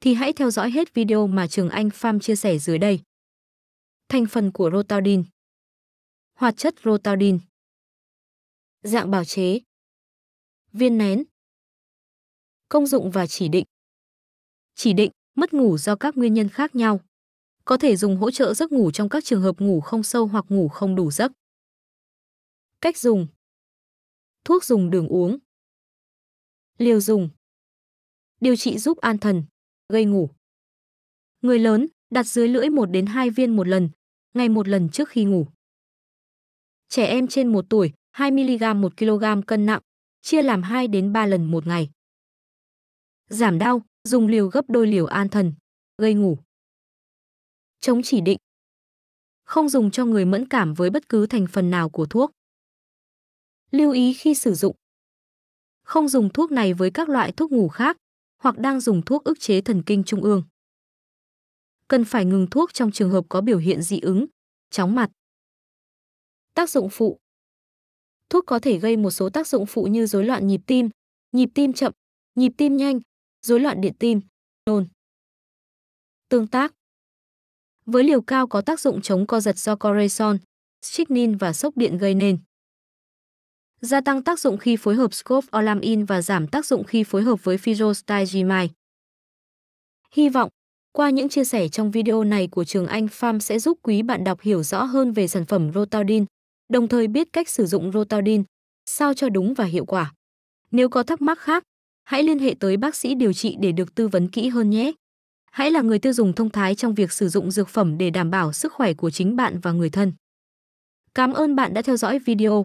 thì hãy theo dõi hết video mà Trường Anh Pham chia sẻ dưới đây. Thành phần của Rotaudin, Hoạt chất Rotaudin, Dạng bào chế Viên nén Công dụng và chỉ định Chỉ định mất ngủ do các nguyên nhân khác nhau. Có thể dùng hỗ trợ giấc ngủ trong các trường hợp ngủ không sâu hoặc ngủ không đủ giấc. Cách dùng Thuốc dùng đường uống Liều dùng Điều trị giúp an thần gây ngủ. Người lớn, đặt dưới lưỡi 1 đến 2 viên một lần, ngày một lần trước khi ngủ. Trẻ em trên 1 tuổi, 2 mg 1 kg cân nặng, chia làm 2 đến 3 lần một ngày. Giảm đau, dùng liều gấp đôi liều an thần, gây ngủ. Chống chỉ định. Không dùng cho người mẫn cảm với bất cứ thành phần nào của thuốc. Lưu ý khi sử dụng. Không dùng thuốc này với các loại thuốc ngủ khác, hoặc đang dùng thuốc ức chế thần kinh trung ương. Cần phải ngừng thuốc trong trường hợp có biểu hiện dị ứng, chóng mặt. Tác dụng phụ Thuốc có thể gây một số tác dụng phụ như rối loạn nhịp tim, nhịp tim chậm, nhịp tim nhanh, rối loạn điện tim, nôn. Tương tác Với liều cao có tác dụng chống co giật do cortisol, strychnine và sốc điện gây nên gia tăng tác dụng khi phối hợp scope olamin và giảm tác dụng khi phối hợp với physostigmine. Hy vọng, qua những chia sẻ trong video này của Trường Anh Farm sẽ giúp quý bạn đọc hiểu rõ hơn về sản phẩm Rotodin, đồng thời biết cách sử dụng Rotodin, sao cho đúng và hiệu quả. Nếu có thắc mắc khác, hãy liên hệ tới bác sĩ điều trị để được tư vấn kỹ hơn nhé. Hãy là người tiêu dùng thông thái trong việc sử dụng dược phẩm để đảm bảo sức khỏe của chính bạn và người thân. Cảm ơn bạn đã theo dõi video.